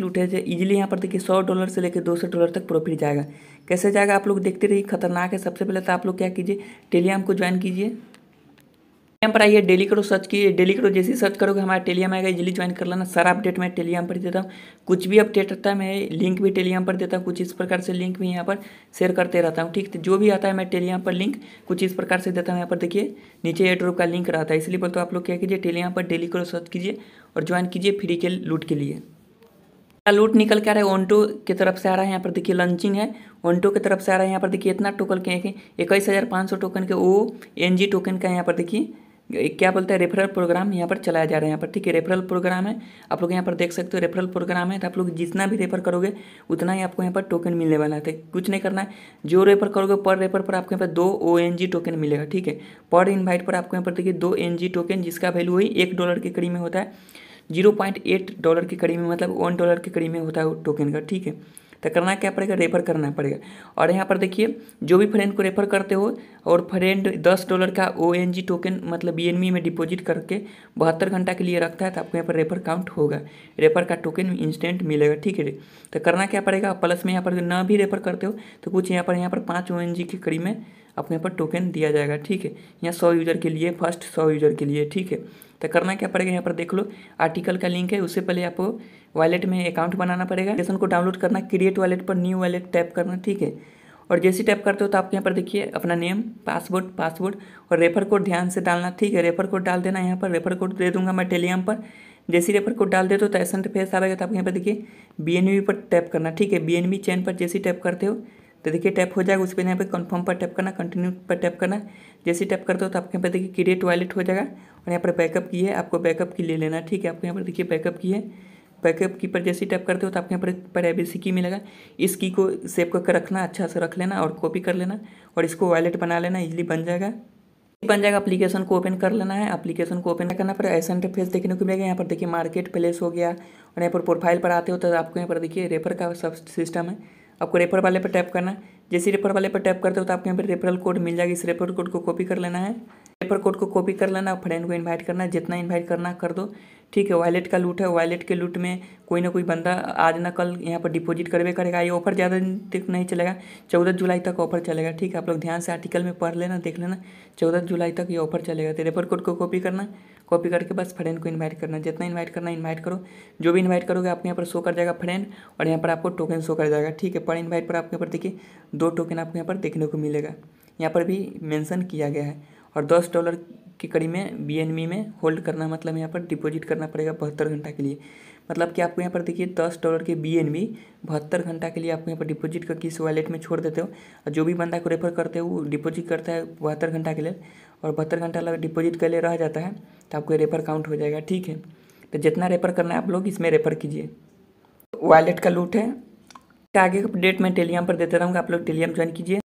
लूट है इजिली यहाँ पर देखिए सौ डॉलर से लेकर दो सौ डॉलर तक प्रॉफिट जाएगा कैसे जाएगा आप लोग देखते रहिए खतरनाक है सबसे पहले तो आप लोग क्या कीजिए टेलीग्राम को ज्वाइन कीजिए टेलीग्राम पर आइए डेली करो सर्च कीजिए डेली करो जैसे ही सर्च करोगे हमारा टेलीग्राम आएगा इजिली ज्वाइन कर लेना सारा अपडेट मैं टेलीग्राम पर देता हूँ कुछ भी अपडेट रहता है मैं लिंक भी टेलीग्राम पर देता हूँ कुछ इस प्रकार से लिंक भी यहाँ पर शेयर करते रहता हूँ ठीक है तो जो भी आता है मैं टेलीग्राम पर लिंक कुछ इस प्रकार से देता हूँ यहाँ पर देखिए नीचे एड्रोप का लिंक रहता है इसलिए बोलते तो आप लोग क्या कीजिए टेलीग्राम पर डेली करो सर्च कीजिए और ज्वाइन कीजिए फ्री के लूट के लिए लूट निकल के आ रहा है ओंटो की तरफ से आ रहा है यहाँ पर देखिए लंचिंग है ओंटो की तरफ से आ रहा है यहाँ पर देखिए इतना टोकन के इक्कीस हज़ार पाँच सौ टोकन के ओ एन जी टोकन का यहाँ पर देखिए क्या बोलते हैं रेफरल प्रोग्राम यहाँ पर चलाया जा रहा है यहाँ पर ठीक है रेफरल प्रोग्राम है आप लोग यहाँ पर देख सकते हो रेफरल प्रोग्राम है तो आप लोग जितना भी रेफर करोगे उतना ही आपको यहाँ पर टोकन मिलने वाला है तो कुछ नहीं करना है जो रेफर करोगे पर रेफर पर आपको यहाँ पर दो ओ एन जी टोकन मिलेगा ठीक है पर इन्वाइट पर आपको यहाँ पर देखिए दो एन जी टोकन जिसका वैल्यू वही एक डॉलर के करीब में होता है जीरो पॉइंट एट डॉलर के करीब में मतलब वन डॉलर के करीब में होता है टोकन का ठीक है तो करना क्या पड़ेगा रेफर करना पड़ेगा और यहाँ पर देखिए जो भी फ्रेंड को रेफर करते हो और फ्रेंड दस डॉलर का ओ एन जी टोकन मतलब बी एन में डिपॉजिट करके बहत्तर घंटा के लिए रखता है तो आपको यहाँ पर रेफर काउंट होगा रेफर का टोकन इंस्टेंट मिलेगा ठीक है तो करना क्या पड़ेगा प्लस में यहाँ पर ना भी रेफर करते हो तो कुछ यहाँ पर यहाँ पर पाँच ओ एन जी के करीब में आपको यहाँ पर टोकन दिया जाएगा ठीक है यहाँ सौ यूज़र के लिए फर्स्ट सौ यूज़र के लिए ठीक है तो करना क्या पड़ेगा यहाँ पर देख लो आर्टिकल का लिंक है उससे पहले आपको वॉलेट में अकाउंट बनाना पड़ेगा एप्लीकेशन को डाउनलोड करना क्रिएट वॉलेट पर न्यू वॉलेट टैप करना ठीक है और जैसे टैप करते हो तो आपके यहाँ पर देखिए अपना नेम पासवर्ड पासवर्ड और रेफर कोड ध्यान से डालना ठीक है रेफर कोड डाल देना यहाँ पर रेफर कोड दे दूंगा मैं टेलीग्राम पर जैसे रेफर कोड डाल दे तो ऐसा फेस आएगा तो आप यहाँ पर देखिए बी पर टैप करना ठीक है बी चैन पर जैसे टैप करते हो तो देखिए टैप हो जाएगा उसके बाद यहाँ पे कंफर्म पर टैप करना कंटिन्यू पर टैप करना जैसे टैप करते हो तो आपके यहाँ पर देखिए क्रिएट वॉलेट हो जाएगा और यहाँ पर बैकअप की है आपको बैकअप की ले लेना ठीक है आपको यहाँ पर देखिए बैकअप की है बैकअप की पर जैसे टैप करते हो तो आपके यहाँ पर प्राइवेसी की मिलेगा इस की को सेव करके रखना अच्छा से रख लेना और कॉपी कर लेना और इसको वॉलेट बना लेना इजिली बन जाएगा बन जाएगा एप्लीकेशन को ओपन कर लेना है एप्लीकेशन को ओपन करना पर ऐसा इंटरफेस देखने को मिलेगा यहाँ पर देखिए मार्केट प्लेस हो गया और यहाँ पर प्रोफाइल पर आते हो तो आपको यहाँ पर देखिए रेफर का सब सिस्टम है आपको रेफर वाले पर टैप करना है जैसे रेफर वाले पर टैप करते हो तो आपको यहाँ पर रेफरल कोड मिल जाएगी इस रेफर कोड को कॉपी कर लेना है रेफर कोड को कॉपी कर लेना फ्रेंड को इन्वाइट करना है जितना इन्वाइट करना कर दो ठीक है वॉलेट का लूट है वॉलेट के लूट में कोई ना कोई बंदा आज ना कल यहाँ पर डिपॉजिट करवे करेगा ये ऑफर ज़्यादा दिन तक नहीं चलेगा चौदह जुलाई तक ऑफर चलेगा ठीक है आप लोग ध्यान से आर्टिकल में पढ़ लेना देख लेना चौदह जुलाई तक ये ऑफर चलेगा तो रेफर कोड को कॉपी करना कॉपी करके बस फ्रेंड को इन्वाइट करना जितना इन्वाइट करना इन्वाइट करो जो भी इन्वाइट करोगे आपके यहाँ पर शो कर जाएगा फ्रेंड और यहाँ पर आपको टोकन शो कर जाएगा ठीक है पर इन्वाइट पर आपके यहाँ पर देखिए दो टोकन आपको यहाँ पर देखने को मिलेगा यहाँ पर भी मैंसन किया गया है और दस डॉलर के करीब में बी में होल्ड करना मतलब यहाँ पर डिपॉजिट करना पड़ेगा बहत्तर घंटा के लिए मतलब कि आपको यहाँ पर देखिए दस डॉलर के बी एन बी बहत्तर घंटा के लिए आपको यहाँ पर डिपॉजिट करके किस वैलेट में छोड़ देते हो और जो भी बंदा को रेफर करते हो वो डिपॉजिट करता है बहत्तर घंटा के लिए और बहत्तर घंटा लग डिपॉजिट के लिए रह जाता है तो आपको रेफर काउंट हो जाएगा ठीक है तो जितना रेफर करना है आप लोग इसमें रेफर कीजिए वैलेट का लूट है आगे अपडेट मैं टेलीग्राम पर देता रहूँगा आप लोग टेलीग्राम ज्वाइन कीजिए